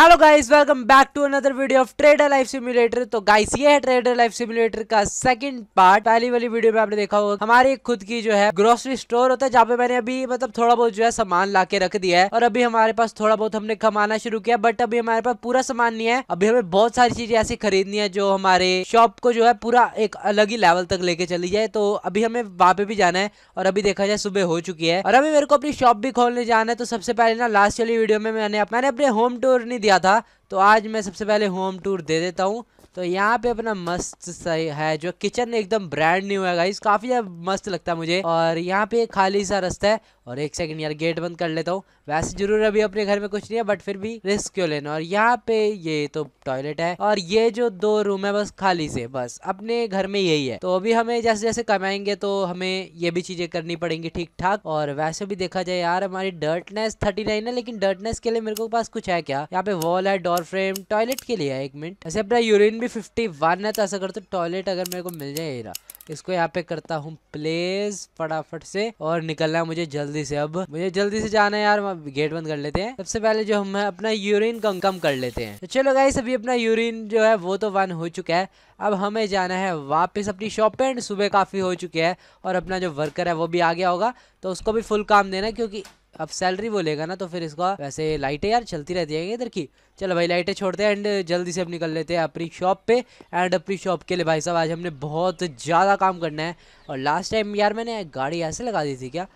Hello guys welcome back to another video of trader life simulator तो guys ये है trader life simulator का second part पहली वाली वीडियो में आपने देखा होगा हमारी खुद की जो है ग्रोसरी स्टोर होता है जहाँ पे मैंने अभी मतलब थोड़ा बहुत जो है सामान ला के रख दिया है और अभी हमारे पास थोड़ा बहुत हमने कमाना शुरू किया बट अभी हमारे पास पूरा सामान नहीं है अभी हमें बहुत सारी चीजें ऐसी खरीदनी है जो हमारे शॉप को जो है पूरा एक अलग ही लेवल तक लेके चली जाए तो अभी हमें वहाँ पे भी जाना है और अभी देखा जाए सुबह हो चुकी है और अभी मेरे को अपनी शॉप भी खोलने जाना है तो सबसे पहले ना लास्ट वाली वीडियो में मैंने मैंने अपने होम टूर नहीं किया था तो आज मैं सबसे पहले होम टूर दे देता हूँ तो यहाँ पे अपना मस्त सही है जो किचन एकदम ब्रांड न्यू है इस काफ़ी मस्त लगता है मुझे और यहाँ पे खाली सा रास्ता है और एक सेकंड यार गेट बंद कर लेता हूँ वैसे जरूर अभी अपने घर में कुछ नहीं है बट फिर भी रिस्क क्यों लेना और यहाँ पे ये तो टॉयलेट है और ये जो दो रूम है बस खाली से बस अपने घर में यही है तो अभी हमें जैसे जैसे कमाएंगे तो हमें ये भी चीजें करनी पड़ेंगी ठीक ठाक और वैसे भी देखा जाए यार हमारी डर्टनेस थर्टी नाइन है लेकिन डर्टनेस के लिए मेरे को पास कुछ है क्या यहाँ पे वॉल है डोर फ्रेम टॉयलेट के लिए है एक मिनट ऐसे अपना यूरिन भी फिफ्टी वन है तो ऐसा करते तो टॉयलेट अगर मेरे को मिल जाए इसको यहाँ पे करता हूँ प्लेस फटाफट से और निकलना है मुझे जल्दी जल्दी से अब मुझे जल्दी से जाना है यार गेट बंद कर लेते हैं सबसे पहले जो हम अपना यूरिन कम कम कर लेते हैं तो चलो गाइस अभी अपना यूरिन जो है वो तो बंद हो चुका है अब हमें जाना है वापस अपनी शॉप पे एंड सुबह काफ़ी हो चुकी है और अपना जो वर्कर है वो भी आ गया होगा तो उसको भी फुल काम देना क्योंकि अब सैलरी बोलेगा ना तो फिर इसको वैसे लाइटें यार चलती रहती है इधर की चलो भाई लाइटें छोड़ते हैं एंड जल्दी से अब निकल लेते हैं अपनी शॉप पे एंड अपनी शॉप के लिए भाई साहब आज हमने बहुत ज़्यादा काम करना है और लास्ट टाइम यार मैंने गाड़ी ऐसे लगा दी थी क्या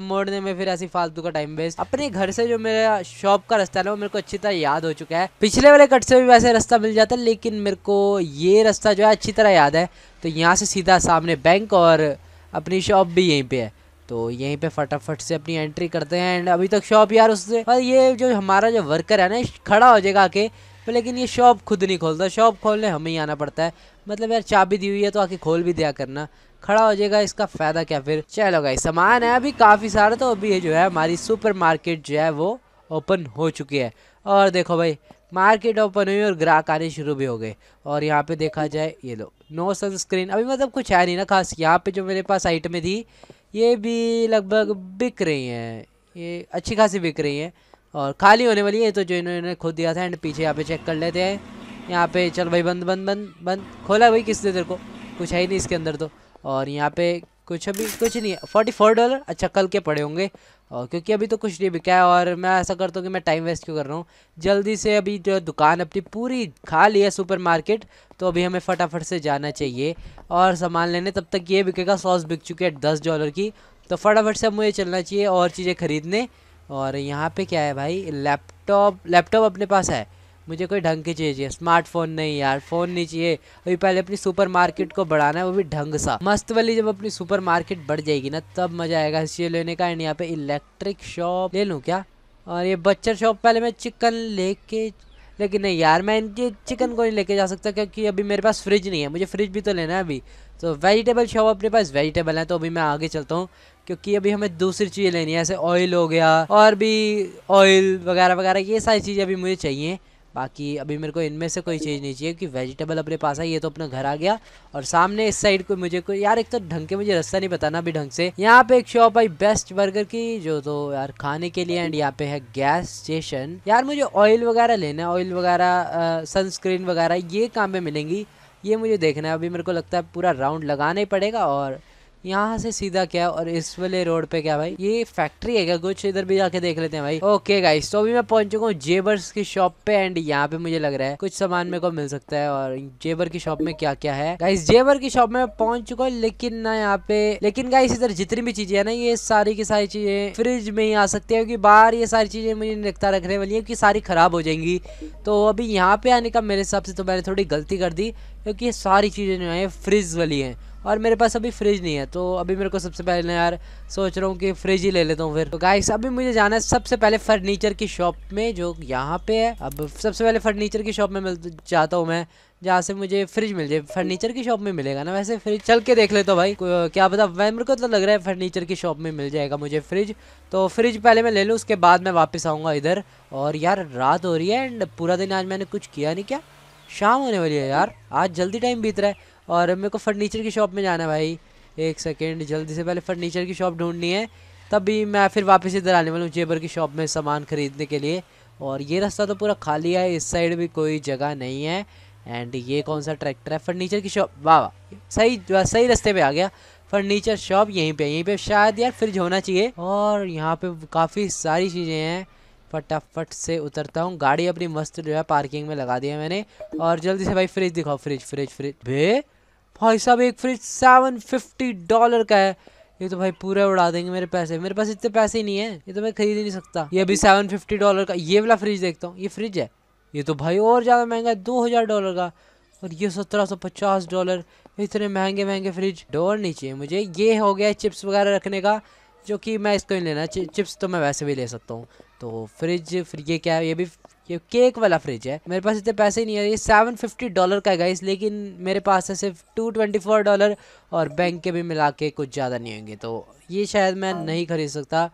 मोड़ने में फिर ऐसी फालतू का टाइम वेस्ट अपने घर से जो मेरा शॉप का रास्ता है ना वो मेरे को अच्छी तरह याद हो चुका है पिछले वाले कट से भी वैसे रास्ता मिल जाता है लेकिन मेरे को ये रास्ता जो है अच्छी तरह याद है तो यहाँ से सीधा सामने बैंक और अपनी शॉप भी यहीं पर है तो यहीं पे फटाफट से अपनी एंट्री करते हैं एंड अभी तक शॉप यार उससे और ये जो हमारा जो वर्कर है ना खड़ा हो जाएगा आके पर लेकिन ये शॉप खुद नहीं खोलता शॉप खोलने हमें ही आना पड़ता है मतलब यार चाबी दी हुई है तो आके खोल भी दिया करना खड़ा हो जाएगा इसका फ़ायदा क्या फिर चलो गाई सामान है अभी काफ़ी सारा तो अभी ये जो है हमारी सुपर मार्केट जो है वो ओपन हो चुकी है और देखो भाई मार्केट ओपन हुई और ग्राहक आने शुरू भी हो गए और यहाँ पे देखा जाए ये लो नो सनस्क्रीन अभी मतलब कुछ है नहीं ना खास यहाँ पे जो मेरे पास आइटमें थी ये भी लगभग बिक रही हैं ये अच्छी खासी बिक रही हैं और खाली होने वाली है तो जो इन्होंने खुद दिया था एंड पीछे यहाँ पे चेक कर लेते हैं यहाँ पे चल भाई बंद बंद बंद बंद खोला भाई किसने तेरे को कुछ है ही नहीं इसके अंदर तो और यहाँ पे कुछ अभी कुछ नहीं है फोर्टी फोर डॉलर अच्छा कल के पड़े होंगे और क्योंकि अभी तो कुछ नहीं बिका है और मैं ऐसा करता हूँ कि मैं टाइम वेस्ट क्यों कर रहा हूँ जल्दी से अभी जो दुकान अपनी पूरी खाली है सुपर मार्केट तो अभी हमें फटाफट से जाना चाहिए और सामान लेने तब तक ये बिकेगा सॉस बिक चुके हैं दस डॉलर की तो फटाफट से मुझे चलना चाहिए और चीज़ें खरीदने और यहाँ पे क्या है भाई लैपटॉप लैपटॉप अपने पास है मुझे कोई ढंग की चाहिए स्मार्टफोन नहीं यार फ़ोन नहीं चाहिए अभी पहले अपनी सुपर मार्केट को बढ़ाना है वो भी ढंग सा मस्त वाली जब अपनी सुपर मार्केट बढ़ जाएगी ना तब मज़ा आएगा चीज़ लेने का एंड यहाँ पे इलेक्ट्रिक शॉप ले लूँ क्या और ये बच्चर शॉप पहले मैं चिकन लेके लेकिन नहीं यार मैं इनके चिकन को नहीं लेके जा सकता क्योंकि अभी मेरे पास फ्रिज नहीं है मुझे फ्रिज भी तो लेना है अभी तो वेजिटेबल शॉप अपने पास वेजिटेबल है तो अभी मैं आगे चलता हूँ क्योंकि अभी हमें दूसरी चीज़ें लेनी है ऐसे ऑयल हो गया और भी ऑयल वगैरह वगैरह ये सारी चीज़ें अभी मुझे चाहिए बाकी अभी मेरे को इनमें से कोई चीज़ नहीं चाहिए क्योंकि वेजिटेबल अपने पास है ये तो अपना घर आ गया और सामने इस साइड को मुझे कोई यार एक तो ढंग के मुझे रास्ता नहीं बताना अभी ढंग से यहाँ पे एक शॉप आई बेस्ट बर्गर की जो तो यार खाने के लिए एंड यहाँ पे है गैस स्टेशन यार मुझे ऑयल वगैरह लेना है ऑयल वगैरह सनस्क्रीन वगैरह ये काम में मिलेंगी ये मुझे देखना है अभी मेरे को लगता है पूरा राउंड लगाना ही पड़ेगा और यहाँ से सीधा क्या और इस वाले रोड पे क्या भाई ये फैक्ट्री है क्या कुछ इधर भी जाके देख लेते हैं भाई ओके गाइस तो अभी मैं पहुंच चुका हूँ जेबर्स की शॉप पे एंड यहाँ पे मुझे लग रहा है कुछ सामान मेरे को मिल सकता है और जेबर की शॉप में क्या क्या है गाइस जेबर की शॉप में पहुंच चुका हूँ लेकिन ना यहाँ पे लेकिन गाइस इधर जितनी भी चीजें है ना ये सारी की सारी चीजें फ्रिज में ही आ सकती है क्योंकि बाहर ये सारी चीजें मुझे निकता रखने वाली है की सारी खराब हो जाएंगी तो अभी यहाँ पे आने का मेरे हिसाब से तो मैंने थोड़ी गलती कर दी क्योंकि ये सारी चीजें जो है फ्रिज वाली है और मेरे पास अभी फ्रिज नहीं है तो अभी मेरे को सबसे पहले यार सोच रहा हूँ कि फ्रिज ही ले लेता हूँ फिर तो गाइस अभी मुझे जाना है सबसे पहले फर्नीचर की शॉप में जो यहाँ पे है अब सबसे पहले फर्नीचर की शॉप में मिल चाहता हूँ मैं जहाँ से मुझे फ्रिज मिल जाए फर्नीचर की शॉप में मिलेगा ना वैसे फ्रिज चल के देख लेता हूँ भाई क्या पता मेरे को तो लग रहा है फर्नीचर की शॉप में मिल जाएगा मुझे फ्रिज तो फ्रिज पहले मैं ले लूँ उसके बाद मैं वापस आऊँगा इधर और यार रात हो रही है एंड पूरा दिन आज मैंने कुछ किया नहीं क्या शाम होने वाली है यार आज जल्दी टाइम बीत रहा है और मेरे को फर्नीचर की शॉप में जाना है भाई एक सेकेंड जल्दी से पहले फर्नीचर की शॉप ढूंढनी है तभी मैं फिर वापस इधर आने वाला हूँ जेबर की शॉप में सामान ख़रीदने के लिए और ये रास्ता तो पूरा खाली है इस साइड भी कोई जगह नहीं है एंड ये कौन सा ट्रैक्टर है फर्नीचर की शॉप वाह वाह सही सही रास्ते पे आ गया फर्नीचर शॉप यहीं पे यहीं पे शायद यार फ्रिज होना चाहिए और यहाँ पे काफ़ी सारी चीज़ें हैं फटाफट से उतरता हूँ गाड़ी अपनी मस्त जो है पार्किंग में लगा दिया मैंने और जल्दी से भाई फ्रिज दिखाओ फ्रिज फ्रिज फ्रिज भे भाई साहब एक फ्रिज सेवन फिफ्टी डॉलर का है ये तो भाई पूरा उड़ा देंगे मेरे पैसे मेरे पास इतने पैसे ही नहीं है ये तो मैं खरीद ही नहीं सकता ये अभी सेवन फिफ्टी डॉलर का ये वाला फ्रिज देखता हूँ ये फ्रिज है ये तो भाई और ज़्यादा महंगा है दो हज़ार डॉलर का और ये सत्रह सौ पचास डॉलर इतने महंगे महंगे फ्रिज डोर नहीं चाहिए मुझे ये हो गया चिप्स वगैरह रखने का जो कि मैं इसको नहीं लेना चिप्स तो मैं वैसे भी ले सकता हूँ तो फ्रिज फिर ये क्या है ये भी ये केक वाला फ्रिज है मेरे पास इतने पैसे ही नहीं है ये सेवन फिफ्टी डॉलर का है गाइस लेकिन मेरे पास है सिर्फ टू ट्वेंटी फोर डॉलर और बैंक के भी मिला के कुछ ज़्यादा नहीं होंगे तो ये शायद मैं हाँ। नहीं खरीद सकता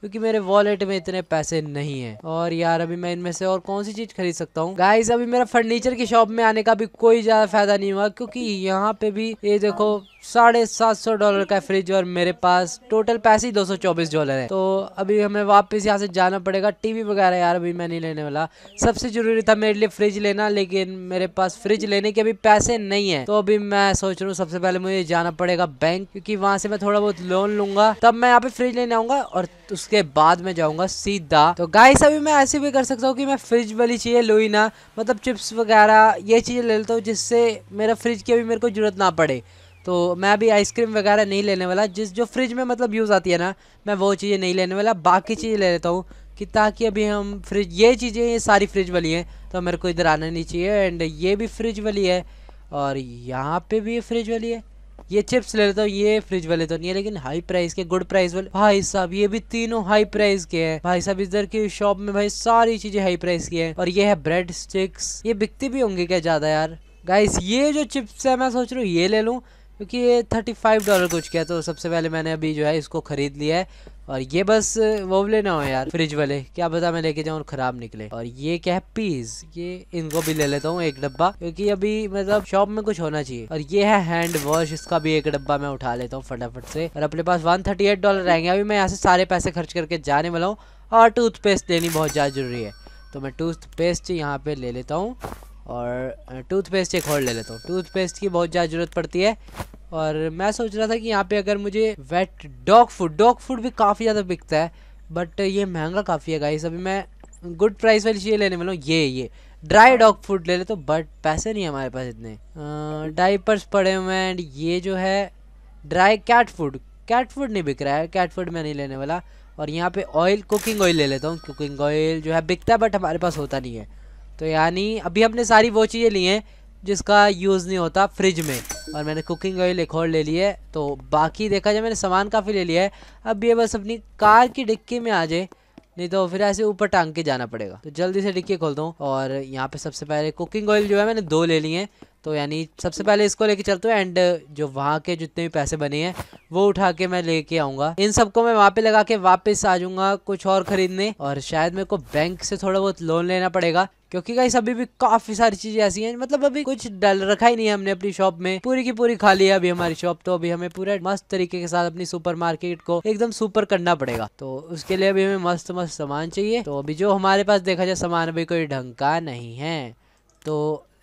क्योंकि मेरे वॉलेट में इतने पैसे नहीं है और यार अभी मैं इनमें से और कौन सी चीज़ खरीद सकता हूँ गाइस अभी मेरा फर्नीचर की शॉप में आने का भी कोई ज़्यादा फायदा नहीं हुआ क्योंकि यहाँ पे भी ये देखो साढ़े सात सौ डॉलर का फ्रिज और मेरे पास टोटल पैसे ही दो सौ चौबीस डॉलर है तो अभी हमें वापस यहाँ से जाना पड़ेगा टीवी वगैरह यार अभी मैं नहीं लेने वाला सबसे ज़रूरी था मेरे लिए फ्रिज लेना लेकिन मेरे पास फ्रिज लेने के अभी पैसे नहीं है तो अभी मैं सोच रहा हूँ सबसे पहले मुझे जाना पड़ेगा बैंक क्योंकि वहाँ से मैं थोड़ा बहुत लोन लूंगा तब मैं यहाँ पे फ्रिज लेने आऊंगा और उसके बाद मैं जाऊँगा सीधा तो गाइस अभी मैं ऐसे भी कर सकता हूँ कि मैं फ्रिज वाली चीज़ें लू ना मतलब चिप्स वगैरह ये चीज़ें ले लेता हूँ जिससे मेरा फ्रिज की अभी मेरे को जरूरत ना पड़े तो मैं अभी आइसक्रीम वगैरह नहीं लेने वाला जिस जो फ्रिज में मतलब यूज़ आती है ना मैं वो चीज़ें नहीं लेने वाला बाकी चीज़ें ले लेता हूँ कि ताकि अभी हम फ्रिज ये चीज़ें ये सारी फ्रिज वाली हैं तो मेरे को इधर आना नहीं चाहिए एंड ये भी फ्रिज वाली है और यहाँ पे भी ये फ्रिज वाली है ये चिप्स ले लेता हूँ ये फ्रिज वाले तो नहीं है लेकिन हाई प्राइस के गुड प्राइस वाले भाई साहब ये भी तीनों हाई प्राइस के हैं भाई साहब इधर की शॉप में भाई सारी चीजें हाई प्राइस की हैं और ये है ब्रेड स्टिक्स ये बिकती भी होंगी क्या ज्यादा यार गाइस ये जो चिप्स है मैं सोच रहा हूँ ये ले लूँ क्योंकि ये थर्टी फाइव डॉलर कुछ किया तो सबसे पहले मैंने अभी जो है इसको ख़रीद लिया है और ये बस वो वाले ना हो यार फ्रिज वाले क्या पता मैं लेके जाऊँ ख़राब निकले और ये क्या है पीस ये इनको भी ले लेता हूँ एक डब्बा क्योंकि अभी मतलब शॉप में कुछ होना चाहिए और ये है हैंड वॉश इसका भी एक डब्बा मैं उठा लेता हूँ फटाफट से और अपने पास वन थर्टी एट डॉलर रहेंगे अभी मैं यहाँ से सारे पैसे खर्च करके जाने वाला हूँ और टूथपेस्ट लेनी बहुत ज़्यादा ज़रूरी है तो मैं टूथपेस्ट यहाँ पे ले लेता हूँ और टूथपेस्ट एक और ले लेता हूँ टूथपेस्ट की बहुत ज़्यादा ज़रूरत पड़ती है और मैं सोच रहा था कि यहाँ पे अगर मुझे wet dog food dog food भी काफ़ी ज़्यादा बिकता है बट ये महंगा काफ़ी है गाइस अभी मैं गुड प्राइस वाली चीज़ें लेने वाला हूँ ये ये ड्राई डॉग फूड ले लेता हूँ बट पैसे नहीं हमारे पास इतने डाइपर्स पड़े हुए हैं एंड ये जो है dry cat food cat food नहीं बिक रहा है कैट फूड मैं नहीं लेने वाला और यहाँ पे ऑयल कुकिंग ऑयल ले लेता हूँ कुकिंग ऑयल जो है बिकता है बट हमारे पास होता नहीं है तो यानी अभी हमने सारी वो चीज़ें ली हैं जिसका यूज़ नहीं होता फ्रिज में और मैंने कुकिंग ऑयल एक और ले ली है तो बाकी देखा जाए मैंने सामान काफ़ी ले लिया है अब ये बस अपनी कार की डिक्की में आ जाए नहीं तो फिर ऐसे ऊपर टांग के जाना पड़ेगा तो जल्दी से डिक्की खोल दूँ और यहाँ पे सबसे पहले कुकिंग ऑयल जो है मैंने दो ले ली हैं तो यानी सबसे पहले इसको लेके चलते हैं एंड uh, जो वहाँ के जितने भी पैसे बने हैं वो उठा के मैं लेके आऊंगा इन सबको मैं वहाँ पे लगा के वापस आ जाऊंगा कुछ और खरीदने और शायद मेरे को बैंक से थोड़ा बहुत लोन लेना पड़ेगा क्योंकि गाइस अभी भी काफी सारी चीजें ऐसी हैं मतलब अभी कुछ डल रखा ही नहीं है हमने अपनी शॉप में पूरी की पूरी खाली है अभी हमारी शॉप तो अभी हमें पूरे मस्त तरीके के साथ अपनी सुपरमार्केट को एकदम सुपर करना पड़ेगा तो उसके लिए अभी हमें मस्त मस्त सामान चाहिए तो अभी जो हमारे पास देखा जाए सामान अभी कोई ढंग का नहीं है तो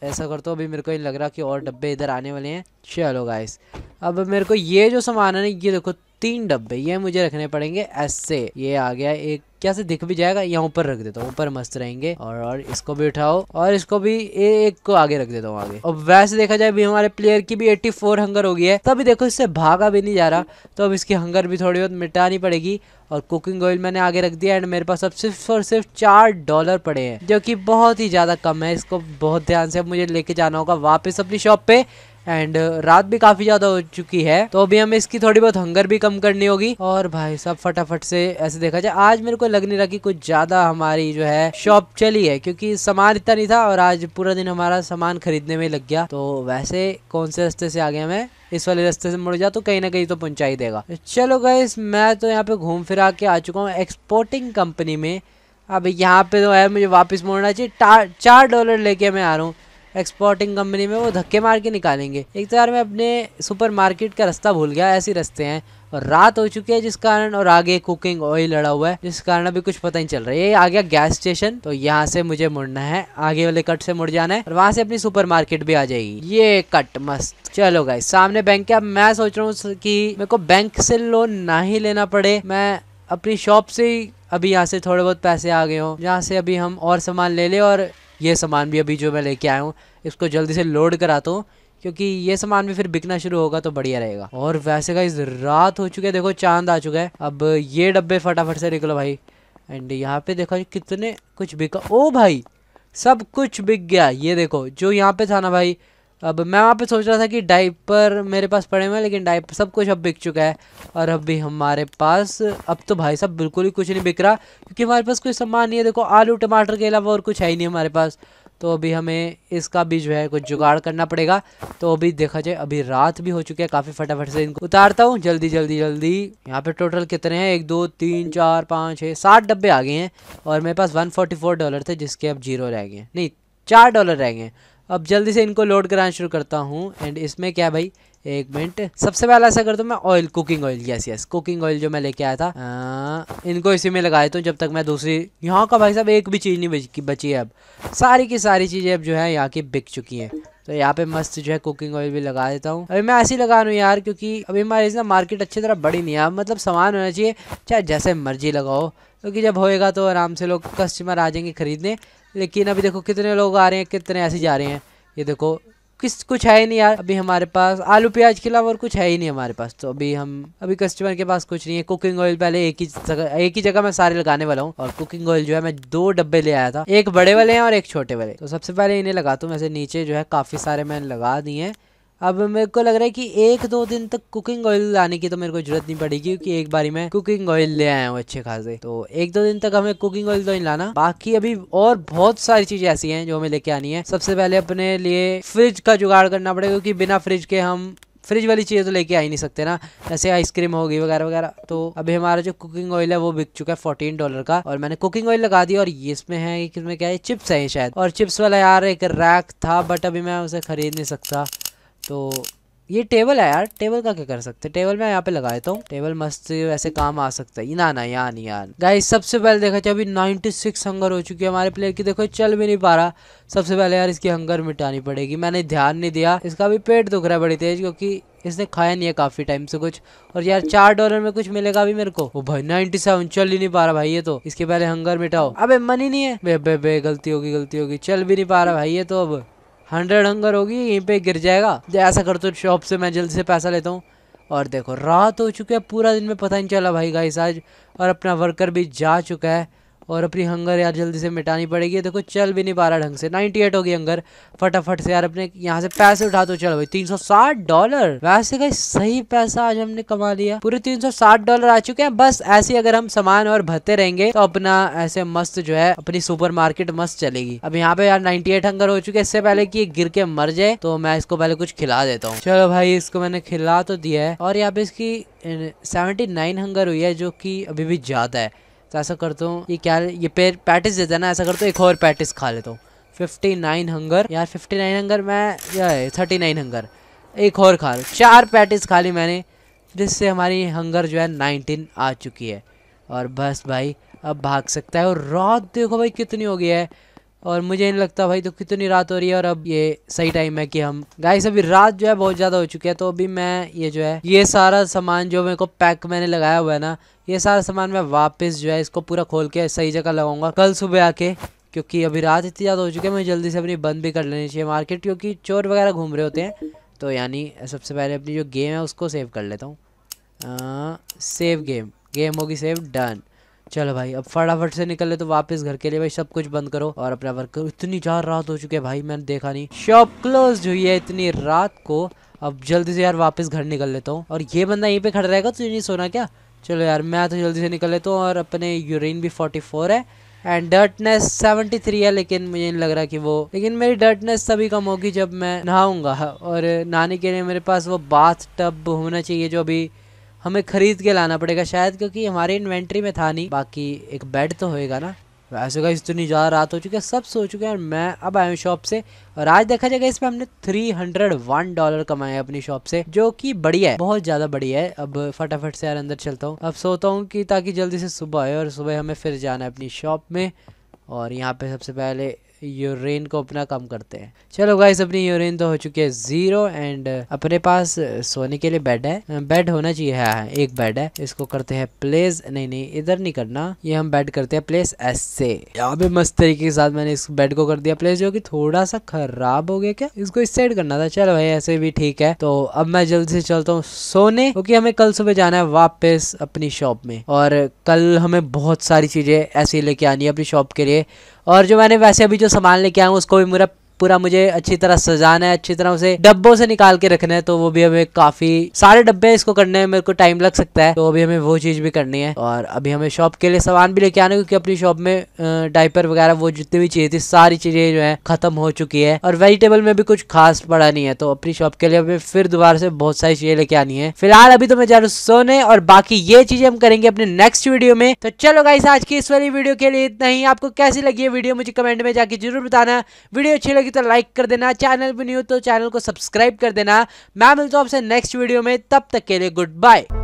ऐसा करता तो हूँ अभी मेरे को ये लग रहा कि और डब्बे इधर आने वाले हैं चलो गाइस अब मेरे को ये जो सामान है ना ये देखो तीन डब्बे ये मुझे रखने पड़ेंगे ऐसे ये आ गया एक से दिख भी जाएगा यहाँ ऊपर रख देता हूँ ऊपर मस्त रहेंगे और और इसको भी उठाओ और इसको भी एक को आगे रख देता हूँ आगे और वैसे देखा जाए भी हमारे प्लेयर की भी 84 हंगर हो गई है तभी देखो इससे भागा भी नहीं जा रहा तो अब इसकी हंगर भी थोड़ी बहुत मिटानी पड़ेगी और कुकिंग ऑयल मैंने आगे रख दिया एंड मेरे पास अब सिर्फ और सिर्फ चार डॉलर पड़े हैं जो कि बहुत ही ज़्यादा कम है इसको बहुत ध्यान से मुझे लेके जाना होगा वापस अपनी शॉप पे एंड uh, रात भी काफी ज्यादा हो चुकी है तो अभी हमें इसकी थोड़ी बहुत हंगर भी कम करनी होगी और भाई सब फटाफट से ऐसे देखा जाए आज मेरे को लग नहीं रहा कि कुछ ज्यादा हमारी जो है शॉप चली है क्योंकि सामान इतना नहीं था और आज पूरा दिन हमारा सामान खरीदने में लग गया तो वैसे कौन से रास्ते से आ गया मैं इस वाले रास्ते से मुड़ जा तो कहीं ना कहीं तो पहुंचा ही देगा चलो गाइस मैं तो यहाँ पे घूम फिरा के आ चुका हूँ एक्सपोर्टिंग कंपनी में अब यहाँ पे तो है मुझे वापस मोड़ना चाहिए चार डॉलर लेके मैं आ रहा हूँ एक्सपोर्टिंग कंपनी में वो धक्के मार के निकालेंगे एक तो यार मैं अपने सुपरमार्केट का रास्ता भूल गया ऐसे रास्ते हैं और रात हो चुकी है जिस कारण और आगे कुकिंग ऑयल लड़ा हुआ है जिस कारण अभी कुछ पता नहीं चल रहा है ये आ गया गैस स्टेशन तो यहाँ से मुझे मुड़ना है आगे वाले कट से मुड़ जाना है और वहां से अपनी सुपरमार्केट भी आ जाएगी ये कट मस्त चलो गाई सामने बैंक है अब मैं सोच रहा हूँ कि मेरे को बैंक से लोन ना ही लेना पड़े मैं अपनी शॉप से ही अभी यहाँ से थोड़े बहुत पैसे आ गए हों जहाँ से अभी हम और सामान ले ले और ये सामान भी अभी जो मैं लेके आया हूँ इसको जल्दी से लोड कराता हूँ क्योंकि ये सामान भी फिर बिकना शुरू होगा तो बढ़िया रहेगा और वैसे का इस रात हो चुके है देखो चांद आ चुका है अब ये डब्बे फटाफट से निकलो भाई एंड यहाँ पे देखो कितने कुछ बिका ओ भाई सब कुछ बिक गया ये देखो जो यहाँ पे था ना भाई अब मैं वहाँ पे सोच रहा था कि डाइपर मेरे पास पड़े हुए हैं लेकिन डाइपर सब कुछ अब बिक चुका है और अब भी हमारे पास अब तो भाई साहब बिल्कुल ही कुछ नहीं बिक रहा क्योंकि हमारे पास कोई सामान नहीं है देखो आलू टमाटर के अलावा और कुछ है ही नहीं हमारे पास तो अभी हमें इसका भी जो है कुछ जुगाड़ करना पड़ेगा तो अभी देखा जाए अभी रात भी हो चुकी है काफ़ी फटाफट से इनको उतारता हूँ जल्दी जल्दी जल्दी यहाँ पे टोटल कितने हैं एक दो तीन चार पाँच छः सात डब्बे आ गए हैं और मेरे पास 144 डॉलर थे जिसके अब जीरो रह गए नहीं चार डॉलर रह गए हैं अब जल्दी से इनको लोड कराना शुरू करता हूँ एंड इसमें क्या भाई एक मिनट सबसे पहले ऐसा कर दो मैं oil cooking oil yes yes cooking oil जो मैं लेके आया था आ, इनको इसी में लगा देता तो हूँ जब तक मैं दूसरी यहाँ का भाई साहब एक भी चीज़ नहीं बची है अब सारी की सारी चीज़ें अब जो है यहाँ की बिक चुकी हैं तो यहाँ पे मस्त जो है कुकिंग ऑयल भी लगा देता हूँ अभी मैं ऐसे ही लगा रहा हूँ यार क्योंकि अभी हमारे इस मार्केट अच्छी तरह बड़ी नहीं है मतलब सामान होना चाहिए चाहे जैसे मर्जी लगाओ क्योंकि जब होएगा तो आराम से लोग कस्टमर आ जाएंगे खरीदने लेकिन अभी देखो कितने लोग आ रहे हैं कितने ऐसे जा रहे हैं ये देखो किस कुछ है ही नहीं यार अभी हमारे पास आलू प्याज के अलावा और कुछ है ही नहीं हमारे पास तो अभी हम अभी कस्टमर के पास कुछ नहीं है कुकिंग ऑयल पहले एक ही जगह एक ही जगह मैं सारे लगाने वाला हूँ और कुकिंग ऑयल जो है मैं दो डब्बे ले आया था एक बड़े वाले हैं और एक छोटे वाले तो सबसे पहले इन्हें लगाता हूँ वैसे नीचे जो है काफ़ी सारे मैंने लगा दिए हैं अब मेरे को लग रहा है कि एक दो दिन तक कुकिंग ऑयल लाने की तो मेरे को जरूरत नहीं पड़ेगी क्योंकि एक बारी मैं कुकिंग ऑयल ले आया हूँ अच्छे खासे तो एक दो दिन तक हमें कुकिंग ऑयल तो नहीं लाना बाकी अभी और बहुत सारी चीजें ऐसी हैं जो हमें लेके आनी है सबसे पहले अपने लिए फ्रिज का जुगाड़ करना पड़ेगा क्योंकि बिना फ्रिज के हम फ्रिज वाली चीज़ें तो लेके आ ही नहीं सकते ना जैसे आइसक्रीम होगी वगैरह वगैरह तो अभी हमारा जो कुकिंग ऑयल है वो बिक चुका है फोर्टीन डॉलर का और मैंने कुकिंग ऑयल लगा दी और ये इसमें है इसमें क्या है चिप्स है शायद और चिप्स वाला यार एक रैक था बट अभी मैं उसे खरीद नहीं सकता तो ये टेबल है यार टेबल का क्या कर सकते हैं टेबल मैं यहाँ पे लगा देता हूँ टेबल मस्त वैसे काम आ सकता है ना ना यहाँ नहीं यार गाइस सबसे पहले देखा जाए अभी 96 हंगर हो चुकी है हमारे प्लेयर की देखो चल भी नहीं पा रहा सबसे पहले यार इसकी हंगर मिटानी पड़ेगी मैंने ध्यान नहीं दिया इसका भी पेट दुख रहा है बड़ी तेज क्योंकि इसने खाया नहीं है काफ़ी टाइम से कुछ और यार चार डॉलर में कुछ मिलेगा अभी मेरे को वो भाई नाइनटी सेवन चल ही नहीं पा रहा भाई ये तो इसके पहले हंगर मिटाओ अबे मन ही नहीं है बे बे बे गलती होगी गलती होगी चल भी नहीं पा रहा भाई ये तो अब हंड्रेड हंगर होगी यहीं पे गिर जाएगा ऐसा कर तो शॉप से मैं जल्दी से पैसा लेता हूँ और देखो रात हो चुकी है पूरा दिन में पता नहीं चला भाई गाइस आज और अपना वर्कर भी जा चुका है और अपनी हंगर यार जल्दी से मिटानी पड़ेगी देखो चल भी नहीं पा रहा ढंग से 98 हो गई हंगर फटाफट से यार अपने यहाँ से पैसे उठा तो चलो भाई 360 डॉलर वैसे का सही पैसा आज हमने कमा लिया पूरे 360 डॉलर आ चुके हैं बस ऐसे अगर हम सामान और भरते रहेंगे तो अपना ऐसे मस्त जो है अपनी सुपर मार्केट मस्त चलेगी अब यहाँ पे यार नाइनटी हंगर हो चुके इससे पहले की गिर के मर जाए तो मैं इसको पहले कुछ खिला देता हूँ चलो भाई इसको मैंने खिला तो दिया है और यहाँ पे इसकी सेवेंटी नाइन हंगर हुई है जो कि अभी भी ज़्यादा है तो ऐसा करता हूँ ये क्या ये पैर पैटिस है ना ऐसा करता हूँ एक और पैटिस खा लेता हूँ फिफ्टी नाइन हंगर यार फिफ्टी नाइन हंगर मैं थर्टी नाइन हंगर एक और खा लूँ चार पैटिस खा ली मैंने जिससे हमारी हंगर जो है नाइनटीन आ चुकी है और बस भाई अब भाग सकता है और रात देखो भाई कितनी हो गई है और मुझे नहीं लगता भाई तो कितनी रात हो रही है और अब ये सही टाइम है कि हम गाइस अभी रात जो है बहुत ज़्यादा हो चुकी है तो अभी मैं ये जो है ये सारा सामान जो मेरे को पैक मैंने लगाया हुआ है ना ये सारा सामान मैं वापस जो है इसको पूरा खोल के सही जगह लगाऊंगा कल सुबह आके क्योंकि अभी रात इतनी ज़्यादा हो चुकी है मुझे जल्दी से अपनी बंद भी कर लेनी चाहिए मार्केट क्योंकि चोर वगैरह घूम रहे होते हैं तो यानी सबसे पहले अपनी जो गेम है उसको सेव कर लेता हूँ सेव गेम गेम होगी सेव डन चलो भाई अब फटाफट से निकले तो वापस घर के लिए भाई सब कुछ बंद करो और अपना वर्क करो इतनी चार रात हो चुकी है भाई मैंने देखा नहीं शॉप क्लोज हुई है इतनी रात को अब जल्दी से यार वापस घर निकल लेता हूँ और ये बंदा यहीं पे खड़ा रहेगा तुझे तो नहीं सोना क्या चलो यार मैं तो जल्दी से निकल लेता हूँ और अपने यूरिन भी फोर्टी फोर है एंड डर्टनेस सेवेंटी थ्री है लेकिन मुझे नहीं लग रहा कि वो लेकिन मेरी डर्टनेस तभी कम होगी जब मैं नहाऊंगा और नहाने के लिए मेरे पास वो बाथ टब होना चाहिए जो अभी हमें ख़रीद के लाना पड़ेगा शायद क्योंकि हमारी इन्वेंट्री में था नहीं बाकी एक बेड तो होएगा ना वैसे का इतनी नहीं ज़्यादा रात हो चुकी है सब सो चुके हैं और मैं अब आया हूँ शॉप से और आज देखा जाएगा इसमें हमने 301 डॉलर कमाए अपनी शॉप से जो कि बढ़िया है बहुत ज़्यादा बढ़िया है अब फटाफट से यार अंदर चलता हूँ अब सोता हूँ कि ताकि जल्दी से सुबह आए और सुबह हमें फिर जाना है अपनी शॉप में और यहाँ पे सबसे पहले यूरेन को अपना कम करते हैं चलो गाइस अपनी यूरेन तो हो चुकी है ज़ीरो एंड uh, अपने पास uh, सोने के लिए बेड है बेड uh, होना चाहिए हाँ, हाँ एक बेड है इसको करते हैं प्लेस नहीं नहीं इधर नहीं करना ये हम बेड करते हैं प्लेस ऐसे यहाँ पे मस्त तरीके के साथ मैंने इस बेड को कर दिया प्लेस जो की थोड़ा सा खराब हो गया क्या इसको इस साइड करना था चलो भाई ऐसे भी ठीक है तो अब मैं जल्दी से चलता हूँ सोने क्योंकि हमें कल सुबह जाना है वापिस अपनी शॉप में और कल हमें बहुत सारी चीज़ें ऐसी लेके आनी है अपनी शॉप के लिए और जो मैंने वैसे अभी जो सामान लेके आया हूँ उसको भी मेरा पूरा मुझे अच्छी तरह सजाना है अच्छी तरह उसे डब्बों से निकाल के रखना है तो वो भी हमें काफी सारे डब्बे इसको करने में मेरे को टाइम लग सकता है तो अभी हमें वो चीज भी करनी है और अभी हमें शॉप के लिए सामान भी लेके आना क्योंकि अपनी शॉप में डाइपर वगैरह वो जितनी भी चीजें थी सारी चीजें जो है खत्म हो चुकी है और वेजिटेबल में भी कुछ खास पड़ा नहीं है तो अपनी शॉप के लिए हमें फिर दोबारा से बहुत सारी चीजें लेके आनी है फिलहाल अभी तो मैं जा रहा हूँ सोने और बाकी ये चीजें हम करेंगे अपने नेक्स्ट वीडियो में तो चलो गाइस आज की इस वाली वीडियो के लिए इतना ही आपको कैसी लगी है वीडियो मुझे कमेंट में जाके जरूर बताना वीडियो अच्छी लगी तो तो लाइक कर देना चैनल भी नहीं हो तो चैनल को सब्सक्राइब कर देना मैं मिलता हूँ आपसे नेक्स्ट वीडियो में तब तक के लिए गुड बाय